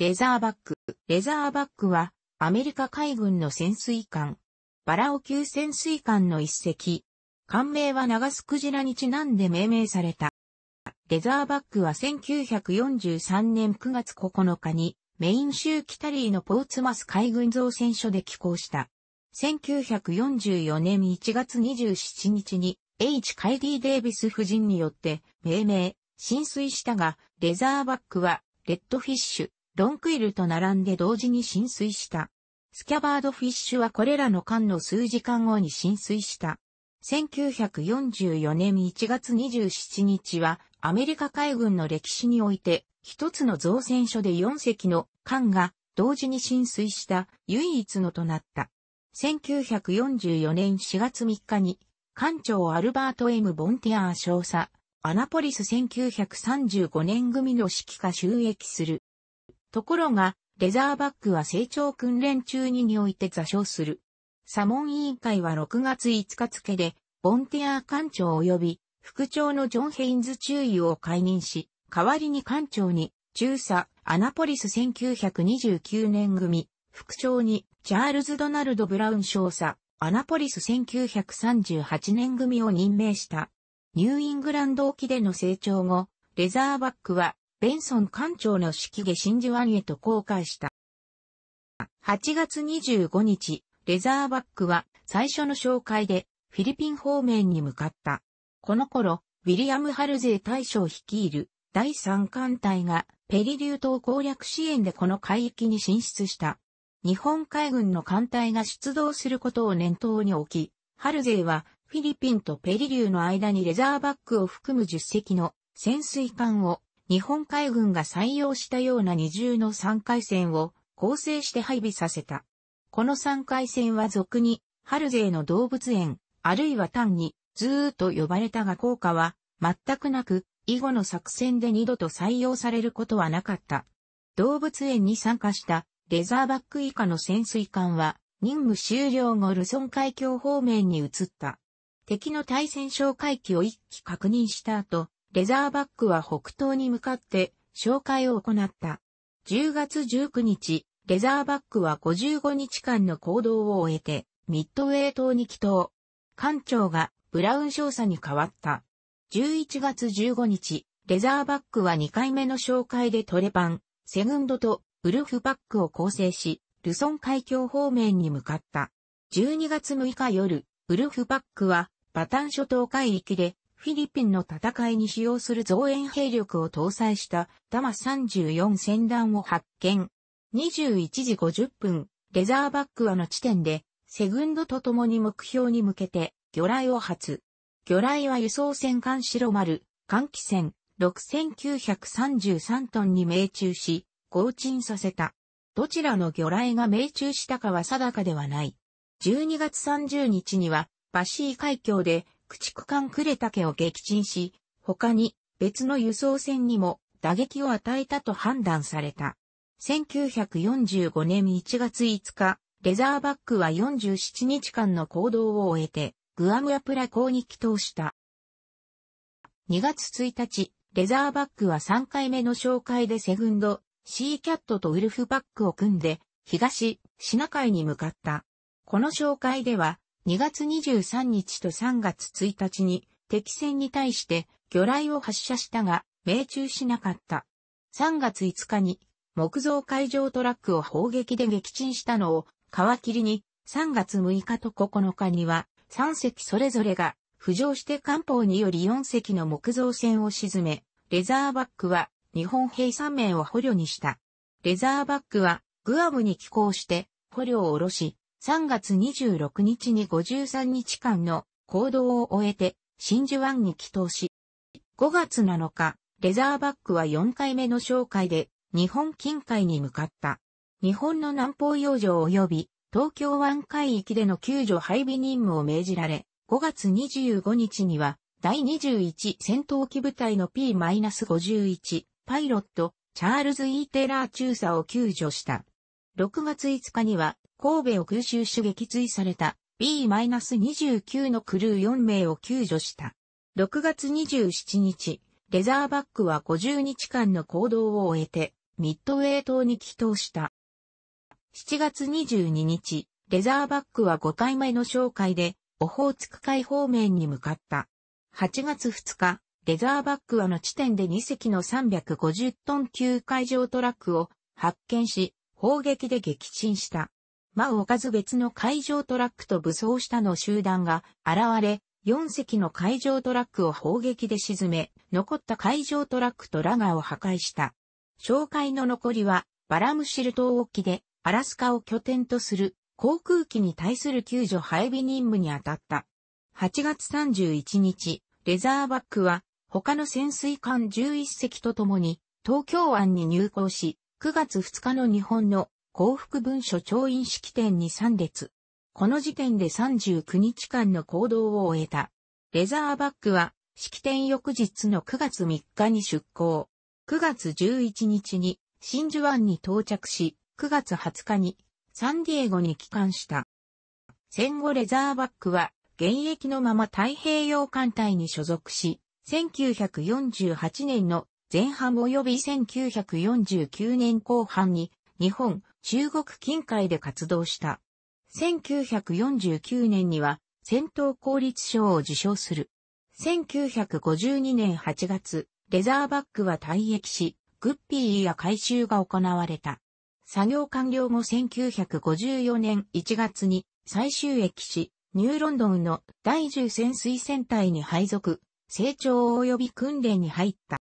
レザーバック。レザーバックは、アメリカ海軍の潜水艦。バラオ級潜水艦の一隻。艦名はガスクジラにちなんで命名された。レザーバックは1943年9月9日に、メイン州キタリーのポーツマス海軍造船所で寄港した。1944年1月27日に、H. カイディ・デイビス夫人によって命名、浸水したが、レザーバックは、レッドフィッシュ、ドンクイルと並んで同時に浸水した。スキャバードフィッシュはこれらの艦の数時間後に浸水した。1944年1月27日はアメリカ海軍の歴史において一つの造船所で4隻の艦が同時に浸水した唯一のとなった。1944年4月3日に艦長アルバート M. ボンティアー少佐アナポリス1935年組の指揮下収益するところが、レザーバックは成長訓練中ににおいて座礁する。サモン委員会は6月5日付で、ボンティア艦長及び副長のジョン・ヘインズ中尉を解任し、代わりに艦長に、中佐、アナポリス1929年組、副長に、チャールズ・ドナルド・ブラウン少佐、アナポリス1938年組を任命した。ニューイングランド沖での成長後、レザーバックはベンソン艦長の指揮で真珠湾へと航海した。8月25日、レザーバックは最初の紹介でフィリピン方面に向かった。この頃、ウィリアム・ハルゼー大将率いる第3艦隊がペリリュー島攻略支援でこの海域に進出した。日本海軍の艦隊が出動することを念頭に置き、ハルゼーはフィリピンとペリリューの間にレザーバックを含む10隻の潜水艦を日本海軍が採用したような二重の三回戦を構成して配備させた。この三回戦は俗に、春勢の動物園、あるいは単に、ずーっと呼ばれたが効果は、全くなく、以後の作戦で二度と採用されることはなかった。動物園に参加したレザーバック以下の潜水艦は任務終了後ルソン海峡方面に移った。敵の対戦哨戒機を一機確認した後、レザーバックは北東に向かって紹介を行った。10月19日、レザーバックは55日間の行動を終えて、ミッドウェイ島に帰島。艦長がブラウン少佐に変わった。11月15日、レザーバックは2回目の紹介でトレパン、セグンドとウルフバックを構成し、ルソン海峡方面に向かった。12月6日夜、ウルフバックはバタン諸島海域でフィリピンの戦いに使用する増援兵力を搭載したダマ34戦弾を発見。21時50分、レザーバックはの地点で、セグンドと共に目標に向けて、魚雷を発。魚雷は輸送船艦白丸、換気船、6933トンに命中し、合沈させた。どちらの魚雷が命中したかは定かではない。12月30日には、バシー海峡で駆逐艦呉竹を撃沈し、他に別の輸送船にも打撃を与えたと判断された。1945年1月5日、レザーバックは47日間の行動を終えて、グアムアプラ港に帰投した。2月1日、レザーバックは3回目の紹介でセグンド、シーキャットとウルフバックを組んで、東、シナ海に向かった。この紹介では、2月23日と3月1日に敵船に対して魚雷を発射したが、命中しなかった。3月5日に木造海上トラックを砲撃で撃沈したのを皮切りに3月6日と9日には3隻それぞれが浮上して艦砲により4隻の木造船を沈め、レザーバックは日本兵3名を捕虜にした。レザーバックはグアムに寄港して捕虜を下ろし、3月26日に53日間の行動を終えて、真珠湾に帰投し、5月7日、レザーバックは4回目の紹介で、日本近海に向かった。日本の南方洋上及び、東京湾海域での救助配備任務を命じられ、5月25日には、第21戦闘機部隊の P-51 パイロット、チャールズ・イーテラー中佐を救助した。6月5日には、神戸を空襲し撃墜された B-29 のクルー4名を救助した。6月27日、レザーバックは50日間の行動を終えて、ミッドウェイ島に帰投した。7月22日、レザーバックは5回目の紹介で、オホーツク海方面に向かった。8月2日、レザーバックはの地点で2隻の350トン級海上トラックを発見し、砲撃で撃沈した。まあ、おかず別の海上トラックと武装したの集団が現れ、4隻の海上トラックを砲撃で沈め、残った海上トラックとラガーを破壊した。紹介の残りは、バラムシル島沖で、アラスカを拠点とする航空機に対する救助配備任務に当たった。8月31日、レザーバックは、他の潜水艦11隻と共に、東京湾に入港し、9月2日の日本の幸福文書調印式典に参列。この時点で39日間の行動を終えた。レザーバックは、式典翌日の9月3日に出港。9月11日に真珠湾に到着し、9月20日にサンディエゴに帰還した。戦後レザーバックは現役のまま太平洋艦隊に所属し、1948年の前半及び1949年後半に日本、中国近海で活動した。1949年には戦闘効率賞を受賞する。1952年8月、レザーバックは退役し、グッピーや回収が行われた。作業完了後1954年1月に最終駅し、ニューロンドンの第10潜水船隊に配属、成長及び訓練に入った。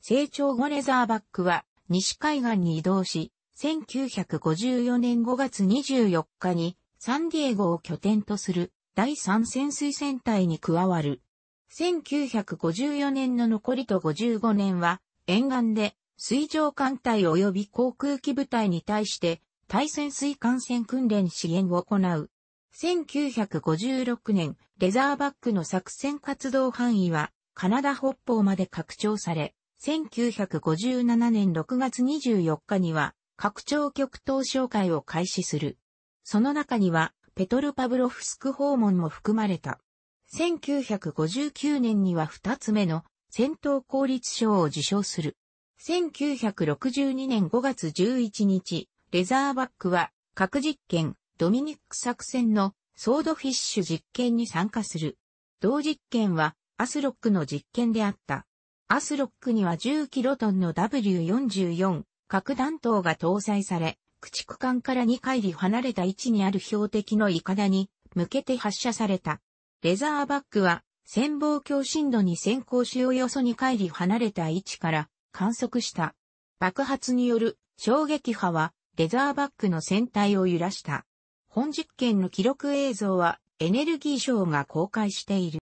成長後レザーバックは西海岸に移動し、1954年5月24日にサンディエゴを拠点とする第3潜水戦隊に加わる。1954年の残りと55年は沿岸で水上艦隊及び航空機部隊に対して対潜水艦船訓練支援を行う。1956年、レザーバックの作戦活動範囲はカナダ北方まで拡張され、1957年6月24日には拡張極東紹介を開始する。その中には、ペトルパブロフスク訪問も含まれた。1959年には2つ目の戦闘効率賞を受賞する。1962年5月11日、レザーバックは核実験、ドミニック作戦のソードフィッシュ実験に参加する。同実験はアスロックの実験であった。アスロックには10キロトンの W44 核弾頭が搭載され、駆逐艦から2回里離れた位置にある標的のイカダに向けて発射された。レザーバックは、潜望鏡深度に先行しおよそ2回里離れた位置から観測した。爆発による衝撃波は、レザーバックの船体を揺らした。本実験の記録映像は、エネルギー省が公開している。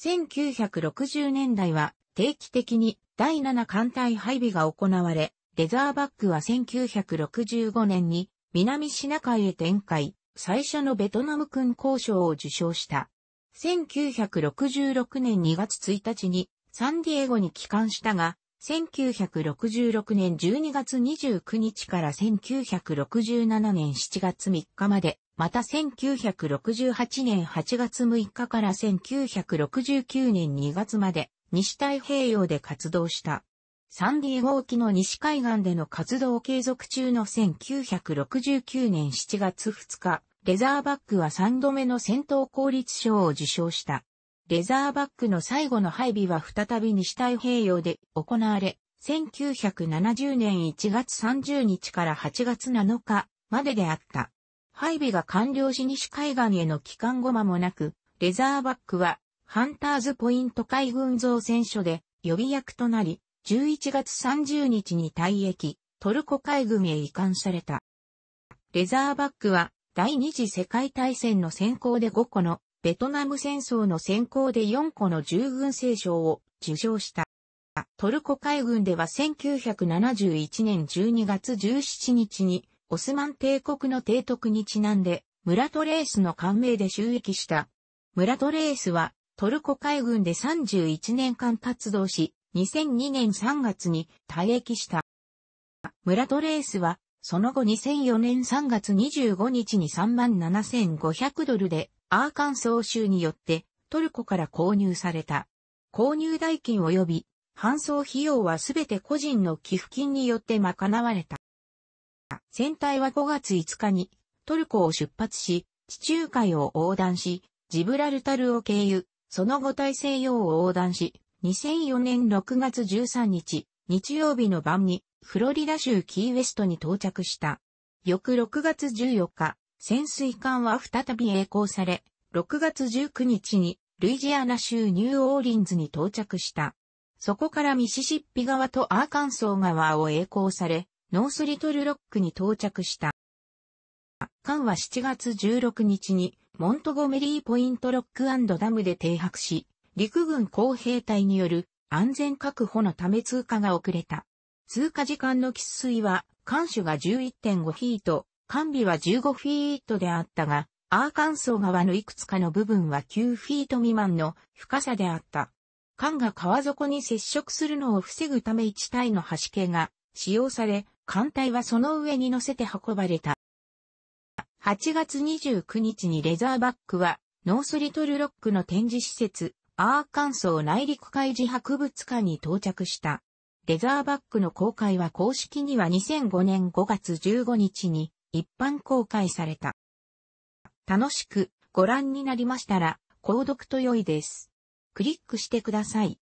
1960年代は定期的に第7艦隊配備が行われ、レザーバックは1965年に南シナ海へ展開、最初のベトナム軍交渉を受賞した。1966年2月1日にサンディエゴに帰還したが、1966年12月29日から1967年7月3日まで、また1968年8月6日から1969年2月まで、西太平洋で活動した。サンディエゴ沖の西海岸での活動継続中の1969年7月2日、レザーバックは3度目の戦闘効率賞を受賞した。レザーバックの最後の配備は再び西太平洋で行われ、1970年1月30日から8月7日までであった。配備が完了し西海岸への帰還後間もなく、レザーバックはハンターズポイント海軍造船所で予備役となり、11月30日に退役、トルコ海軍へ移管された。レザーバックは第二次世界大戦の先行で5個の、ベトナム戦争の先行で4個の従軍聖賞を受賞した。トルコ海軍では1971年12月17日にオスマン帝国の提督にちなんで村トレースの官名で収益した。村トレースはトルコ海軍で31年間活動し、2002年3月に退役した。村トレースは、その後2004年3月25日に37,500ドルで、アーカンソー州によってトルコから購入された。購入代金及び搬送費用はすべて個人の寄付金によって賄われた。船体は5月5日にトルコを出発し、地中海を横断し、ジブラルタルを経由、その後大西洋を横断し、2004年6月13日、日曜日の晩に、フロリダ州キーウェストに到着した。翌6月14日、潜水艦は再び栄光され、6月19日にルイジアナ州ニューオーリンズに到着した。そこからミシシッピ川とアーカンソー川を栄光され、ノースリトルロックに到着した。艦は7月16日にモントゴメリーポイントロックダムで停泊し、陸軍工兵隊による安全確保のため通過が遅れた。通過時間の喫水は、艦首が11.5フィート、艦尾は15フィートであったが、アーカンソー側のいくつかの部分は9フィート未満の深さであった。艦が川底に接触するのを防ぐため1体の端形が使用され、艦隊はその上に乗せて運ばれた。8月29日にレザーバックは、ノースリトルロックの展示施設、アーカンソー内陸海事博物館に到着した。レザーバックの公開は公式には2005年5月15日に一般公開された。楽しくご覧になりましたら、購読と良いです。クリックしてください。